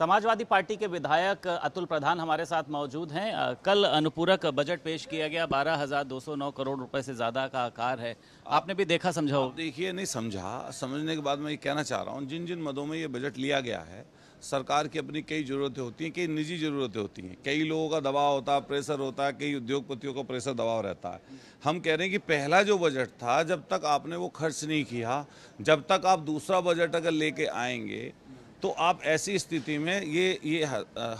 Samajwadi party के विधायक अतुल प्रधान हमारे साथ मौजूद हैं कल अनुपूरक बजट पेश किया गया 12,209 करोड़ रुपए से ज़्यादा का आकार है आपने भी देखा समझा देखिए नहीं समझा समझने के बाद मैं ये कहना चाह रहा हूँ जिन जिन मदों में ये बजट लिया गया है सरकार की अपनी कई ज़रूरतें होती हैं कई निजी ज़रूरतें होती हैं कई लोगों का दबाव होता है प्रेशर होता है कई उद्योगपतियों का प्रेशर दबाव रहता है हम कह रहे हैं कि पहला जो बजट था जब तक आपने वो खर्च नहीं किया जब तक आप दूसरा बजट अगर लेके आएंगे तो आप ऐसी स्थिति में ये ये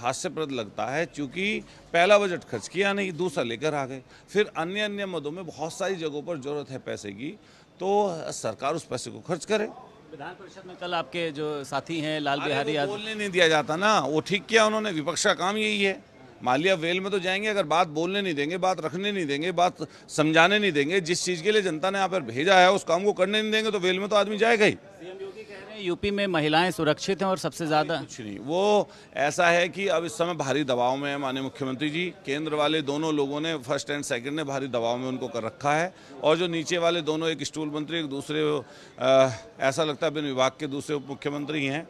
हास्यप्रद लगता है क्योंकि पहला बजट खर्च किया नहीं दूसरा लेकर आ गए फिर अन्य अन्य मदों में बहुत सारी जगहों पर ज़रूरत है पैसे की तो सरकार उस पैसे को खर्च करे विधान परिषद में कल आपके जो साथी हैं लाल बिहारी यादव बोलने नहीं दिया जाता ना वो ठीक किया उन्होंने विपक्ष का काम यही है मालिया वेल में तो जाएंगे अगर बात बोलने नहीं देंगे बात रखने नहीं देंगे बात समझाने नहीं देंगे जिस चीज़ के लिए जनता ने यहाँ पर भेजा है उस काम को करने नहीं देंगे तो वेल में तो आदमी जाएगा ही यूपी में महिलाएं सुरक्षित हैं और सबसे ज़्यादा कुछ नहीं वो ऐसा है कि अब इस समय भारी दबाव में है माननीय मुख्यमंत्री जी केंद्र वाले दोनों लोगों ने फर्स्ट एंड सेकंड ने भारी दबाव में उनको कर रखा है और जो नीचे वाले दोनों एक स्टूल मंत्री एक दूसरे आ, ऐसा लगता है बिन विभाग के दूसरे उप मुख्यमंत्री हैं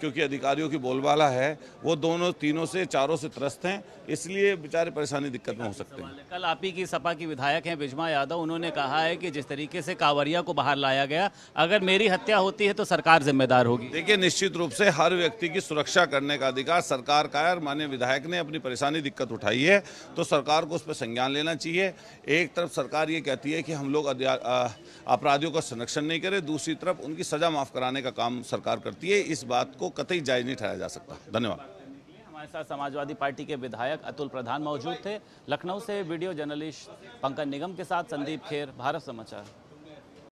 क्योंकि अधिकारियों की बोलबाला है वो दोनों तीनों से चारों से त्रस्त हैं इसलिए बेचारे परेशानी दिक्कत में हो सकते हैं कल आप ही की सपा की विधायक हैं बिजमा यादव उन्होंने कहा है कि जिस तरीके से कांवरिया को बाहर लाया गया अगर मेरी हत्या होती है तो सरकार जिम्मेदार होगी देखिए निश्चित रूप से हर व्यक्ति की सुरक्षा करने का अधिकार सरकार का है और माननीय विधायक ने अपनी परेशानी दिक्कत उठाई है तो सरकार को उस पर संज्ञान लेना चाहिए एक तरफ सरकार ये कहती है कि हम लोग अपराधियों का संरक्षण नहीं करें दूसरी तरफ उनकी सजा माफ कराने का काम सरकार करती है इस बात को कतई जायज नहीं ठहराया जा सकता धन्यवाद हमारे साथ समाजवादी पार्टी के विधायक अतुल प्रधान मौजूद थे लखनऊ से वीडियो जर्नलिस्ट पंकज निगम के साथ संदीप खेर भारत समाचार